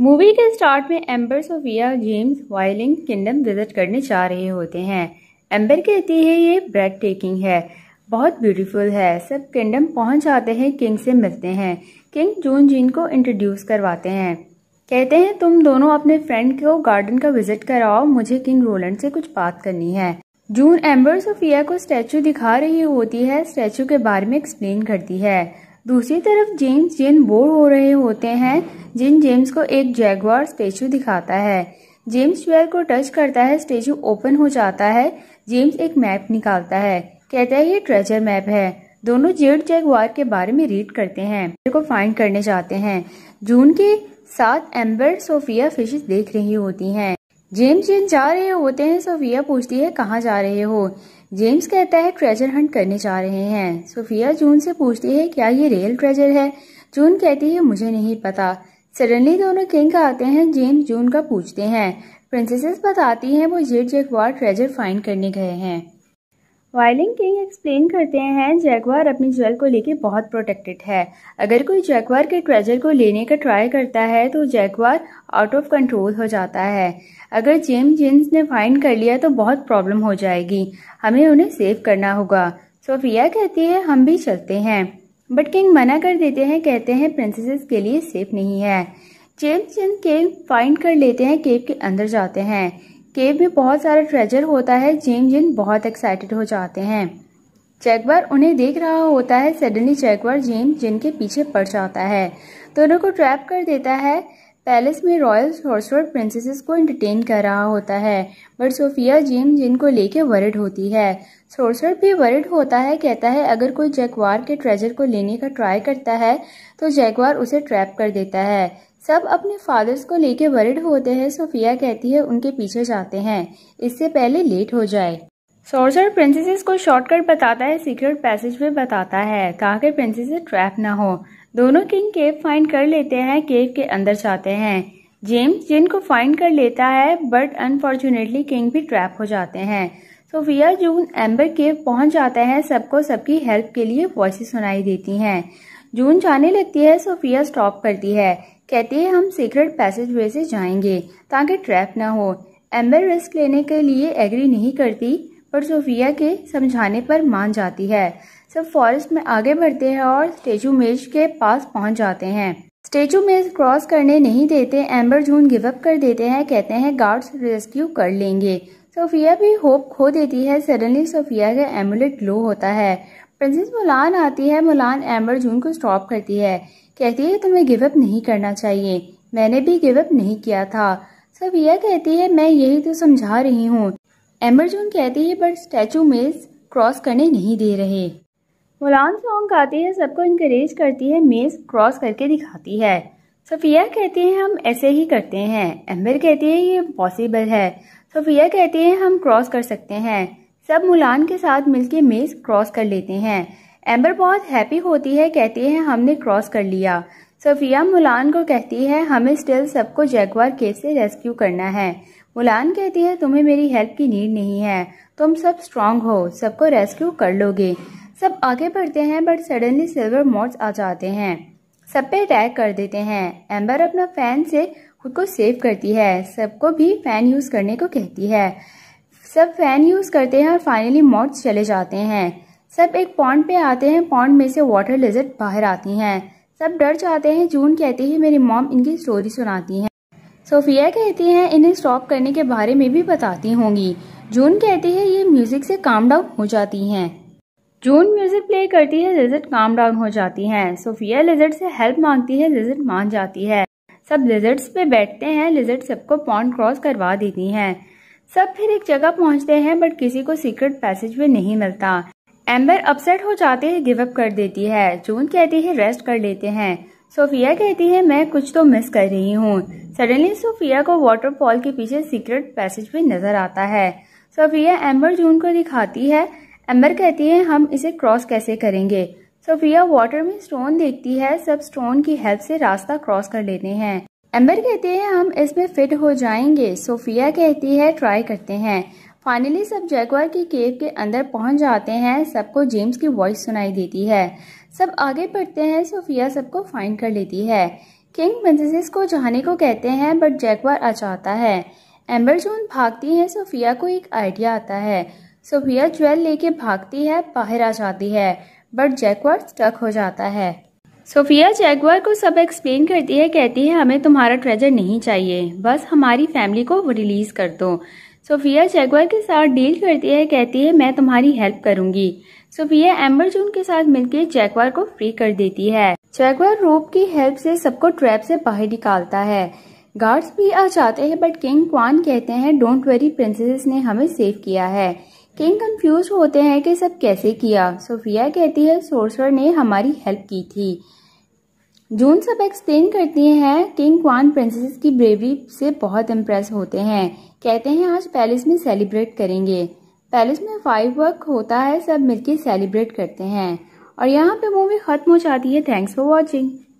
movie के start में Amber Sofia James Weiling kingdom visit करने जा रहे होते हैं एम्बर कहती है ये ब्रेड टेकिंग है बहुत ब्यूटीफुल है सब किंगडम पहुंच जाते हैं किंग से मिलते हैं किंग जून जीन को इंट्रोड्यूस करवाते हैं कहते हैं तुम दोनों अपने फ्रेंड को गार्डन का विजिट कराओ मुझे किंग रोलैंड से कुछ बात करनी है जून एम्बर सोफिया को स्टैचू दिखा रही होती है स्टैचू के बारे में एक्सप्लेन करती है दूसरी तरफ जेम्स जिन बोर हो रहे होते हैं जिन जेम्स को एक जैगवार स्टेचू दिखाता है जेम्स स्क्वायर को टच करता है स्टेचू ओपन हो जाता है जेम्स एक मैप निकालता है कहता है ये ट्रेजर मैप है दोनों जेड जैगवार के बारे में रीड करते हैं को फाइंड करने जाते हैं जून के साथ एम्बर सोफिया फिशेस देख रही होती हैं जेम्स जिन जा रहे होते हैं सोफिया पूछती है कहाँ जा रहे हो जेम्स कहता है ट्रेजर हंट करने जा रहे हैं सोफिया जून से पूछती है क्या ये रियल ट्रेजर है जून कहती है मुझे नहीं पता सडनली दोनों किंग आते हैं जेम्स जून का पूछते हैं प्रिंसेसेस बताती हैं वो जेट जेकवार ट्रेजर फाइंड करने गए हैं वायलिंग किंग एक्सप्लेन करते हैं जैगवार अपनी ज्वेल को लेके बहुत प्रोटेक्टेड है अगर कोई जैगवार के ट्रेजर को लेने का ट्राई करता है तो जैगवार आउट ऑफ कंट्रोल हो जाता है अगर जेम जिन्स ने फाइंड कर लिया तो बहुत प्रॉब्लम हो जाएगी हमें उन्हें सेव करना होगा सोफिया कहती है हम भी चलते हैं बट किंग मना कर देते हैं कहते हैं प्रिंसेसेस के लिए सेफ नहीं है जेम्स जिन केव फाइंड कर लेते हैं केव के अंदर जाते हैं केव में बहुत सारा ट्रेजर होता है जिन जिन बहुत एक्साइटेड हो जाते हैं चैकबार उन्हें देख रहा होता है सडनली चैकबार जेम जिन के पीछे पड़ जाता है दोनों को ट्रैप कर देता है पैलेस में रॉयल सॉर्सर प्रिंसेसेस को एंटरटेन कर रहा होता है बट सोफिया जेम जिनको लेके वरिड होती है सोर्सर भी वरिड होता है कहता है अगर कोई जैकवार के ट्रेजर को लेने का ट्राई करता है तो जैकवार उसे ट्रैप कर देता है सब अपने फादर्स को लेके वरिड होते हैं सोफिया कहती है उनके पीछे जाते हैं इससे पहले लेट हो जाए सोर्सर प्रिंसेसेस को शॉर्टकट बताता है सीक्रेट पैसेज में बताता है ताकि प्रिंसेस ट्रैप ना हो दोनों किंग केव फाइंड कर लेते हैं केव के अंदर जाते हैं जेम्स जिनको फाइंड कर लेता है बट अनफॉर्चुनेटली किंग भी ट्रैप हो जाते हैं सोफिया जून एम्बर केव पहुंच जाते हैं सबको सबकी हेल्प के लिए वॉइस सुनाई देती हैं जून जाने लगती है सोफिया स्टॉप करती है कहती है हम सीक्रेट वे से जाएंगे ताकि ट्रैप ना हो एम्बर रिस्क लेने के लिए एग्री नहीं करती पर सोफिया के समझाने पर मान जाती है सब फॉरेस्ट में आगे बढ़ते हैं और स्टेचू मेज के पास पहुंच जाते हैं स्टेचू मेज क्रॉस करने नहीं देते एम्बर जून गिवअप कर देते हैं कहते हैं गार्ड्स रेस्क्यू कर लेंगे सोफिया भी होप खो देती है सडनली सोफिया का एमुलेट ग्लो होता है प्रिंसेस मुलान आती है मुलान एम्बर जून को स्टॉप करती है कहती है तुम्हें गिवअप नहीं करना चाहिए मैंने भी गिवअप नहीं किया था सविया कहती है मैं यही तो समझा रही हूँ एम्बर जून कहती है बट स्टैचू मेज क्रॉस करने नहीं दे रहे मुलान सॉन्ग गाती है सबको इंकरेज करती है मेज क्रॉस करके दिखाती है सफिया कहती है हम ऐसे ही करते हैं एम्बर कहती है ये पॉसिबल है सफिया कहती है हम क्रॉस कर सकते हैं सब मुलान के साथ मिलके मेज क्रॉस कर लेते हैं एम्बर बहुत हैप्पी होती है कहती है हमने क्रॉस कर लिया सोफिया मुलान को कहती है हमें स्टिल सबको जैगवार केस से रेस्क्यू करना है मुलान कहती है तुम्हें मेरी हेल्प की नीड नहीं है तुम सब स्ट्रांग हो सबको रेस्क्यू कर लोगे सब आगे बढ़ते हैं बट सडनली सिल्वर मॉड्स आ जाते हैं सब पे अटैक कर देते हैं एम्बर अपना फैन से खुद को सेव करती है सबको भी फैन यूज करने को कहती है सब फैन यूज़ करते हैं और फाइनली मॉड्स चले जाते हैं सब एक पॉन्ड पे आते हैं पॉन्ड में से वाटर लिजर्ट बाहर आती हैं सब डर जाते हैं जून कहती है मेरी मॉम इनकी स्टोरी सुनाती हैं सोफिया कहती हैं इन्हें स्टॉप करने के बारे में भी बताती होंगी जून कहती है ये म्यूजिक से काम डाउन हो जाती हैं जून म्यूजिक प्ले करती है लिजर्ट काम डाउन हो जाती हैं सोफिया लिजर्ट से हेल्प मांगती है लिजर्ट मान जाती है सब लिजर्ट्स पे बैठते हैं लिजर्ट सबको पॉन्ड क्रॉस करवा देती हैं सब फिर एक जगह पहुंचते हैं बट किसी को सीक्रेट पैसेज में नहीं मिलता एम्बर अपसेट हो जाते है गिवअप कर देती है जून कहती है रेस्ट कर लेते हैं सोफिया कहती है मैं कुछ तो मिस कर रही हूँ सडनली सोफिया को वाटरफॉल के पीछे सीक्रेट पैसेज भी नजर आता है सोफिया एम्बर जून को दिखाती है एम्बर कहती है हम इसे क्रॉस कैसे करेंगे सोफिया वाटर में स्टोन देखती है सब स्टोन की हेल्प से रास्ता क्रॉस कर लेते हैं एम्बर कहती है हम इसमें फिट हो जाएंगे सोफिया कहती है ट्राई करते हैं फाइनली सब जैगवार की केव के अंदर पहुंच जाते हैं सबको जेम्स की वॉइस सुनाई देती है सब आगे बढ़ते हैं सोफिया सबको फाइंड कर लेती है किंग प्रिंसेस को जाने को कहते हैं बट जैगवार आ जाता है एम्बर जोन भागती है सोफिया को एक आइडिया आता है सोफिया ज्वेल लेके भागती है बाहर आ जाती है बट जैकवार स्टक हो जाता है सोफिया जैगवार को सब एक्सप्लेन करती है कहती है हमें तुम्हारा ट्रेजर नहीं चाहिए बस हमारी फैमिली को रिलीज कर दो सोफिया जैगवार के साथ डील करती है कहती है मैं तुम्हारी हेल्प करूंगी सोफिया एम्बर जून के साथ मिलकर जैगवार को फ्री कर देती है जैगवार रोप की हेल्प से सबको ट्रैप से बाहर निकालता है गार्ड्स भी आ जाते हैं बट किंग क्वान कहते हैं डोंट वरी प्रिंसेस ने हमें सेव किया है किंग कंफ्यूज होते हैं कि सब कैसे किया सोफिया कहती है सोर्सर ने हमारी हेल्प की थी जून सब एक्सप्लेन करती हैं किंग क्वान प्रिंसेस की ब्रेवरी से बहुत इम्प्रेस होते हैं कहते हैं आज पैलेस में सेलिब्रेट करेंगे पैलेस में फाइव वर्क होता है सब मिलके सेलिब्रेट करते हैं और यहाँ पे मूवी ख़त्म हो जाती है थैंक्स फॉर वॉचिंग